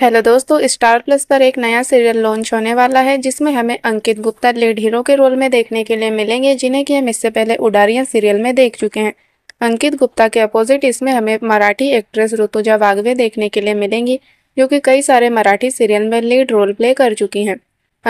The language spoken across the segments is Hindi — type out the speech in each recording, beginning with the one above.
हेलो दोस्तों स्टार प्लस पर एक नया सीरियल लॉन्च होने वाला है जिसमें हमें अंकित गुप्ता लीड हीरो के रोल में देखने के लिए मिलेंगे जिन्हें कि हम इससे पहले उडारियां सीरियल में देख चुके हैं अंकित गुप्ता के अपोजिट इसमें हमें मराठी एक्ट्रेस ऋतुजा वाघवे देखने के लिए मिलेंगी जो कि कई सारे मराठी सीरियल में लीड रोल प्ले कर चुकी हैं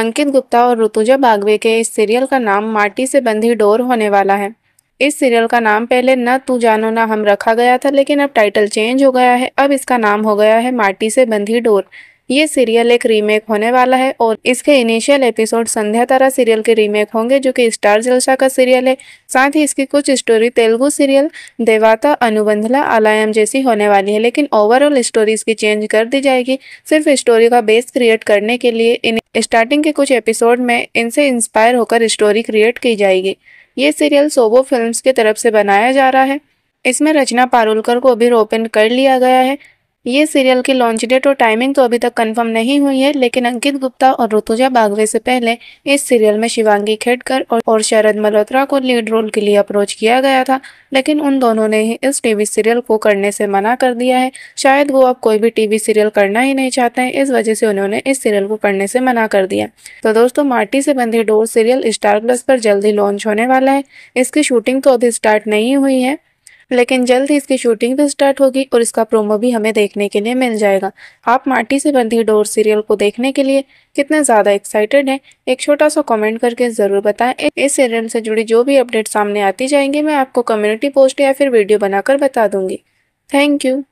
अंकित गुप्ता और ऋतुजा बागवे के इस सीरियल का नाम माटी से बंधी डोर होने वाला है इस सीरियल का नाम पहले न तू जानो ना हम रखा गया था लेकिन अब टाइटल चेंज हो गया है अब इसका नाम हो गया है माटी से बंधी डोर ये सीरियल एक रीमेक होने वाला है और इसके initial episode Sandhya Tara serial के रीमेक होंगे जो कि स्टार जलसा का सीरियल है साथ ही इसकी कुछ स्टोरी तेलुगु सीरियल देवाता अनुबंधला आलायम जैसी होने वाली है लेकिन ओवरऑल स्टोरी इसकी चेंज कर दी जाएगी सिर्फ स्टोरी का बेस क्रिएट करने के लिए इन स्टार्टिंग के कुछ एपिसोड में इनसे इंस्पायर होकर स्टोरी क्रिएट की जाएगी ये सीरियल सोबो फिल्म्स की तरफ से बनाया जा रहा है इसमें रचना पारुलकर को भी रोपिन कर लिया गया है ये सीरियल की लॉन्च डेट और टाइमिंग तो अभी तक कंफर्म नहीं हुई है लेकिन अंकित गुप्ता और ऋतुजा बागवे से पहले इस सीरियल में शिवांगी खेडकर और शरद मल्होत्रा को लीड रोल के लिए अप्रोच किया गया था लेकिन उन दोनों ने ही इस टीवी सीरियल को करने से मना कर दिया है शायद वो अब कोई भी टीवी सीरियल करना ही नहीं चाहते हैं इस वजह से उन्होंने इस सीरियल को करने से मना कर दिया तो दोस्तों माटी से बंधी डोर सीरियल स्टार प्लस पर जल्दी लॉन्च होने वाला है इसकी शूटिंग तो अभी स्टार्ट नहीं हुई है लेकिन जल्द ही इसकी शूटिंग भी स्टार्ट होगी और इसका प्रोमो भी हमें देखने के लिए मिल जाएगा आप माटी से बंधी डोर सीरियल को देखने के लिए कितने ज़्यादा एक्साइटेड हैं एक छोटा सा कमेंट करके ज़रूर बताएं इस सीरियल से जुड़ी जो भी अपडेट सामने आती जाएंगी मैं आपको कम्युनिटी पोस्ट या फिर वीडियो बनाकर बता दूंगी थैंक यू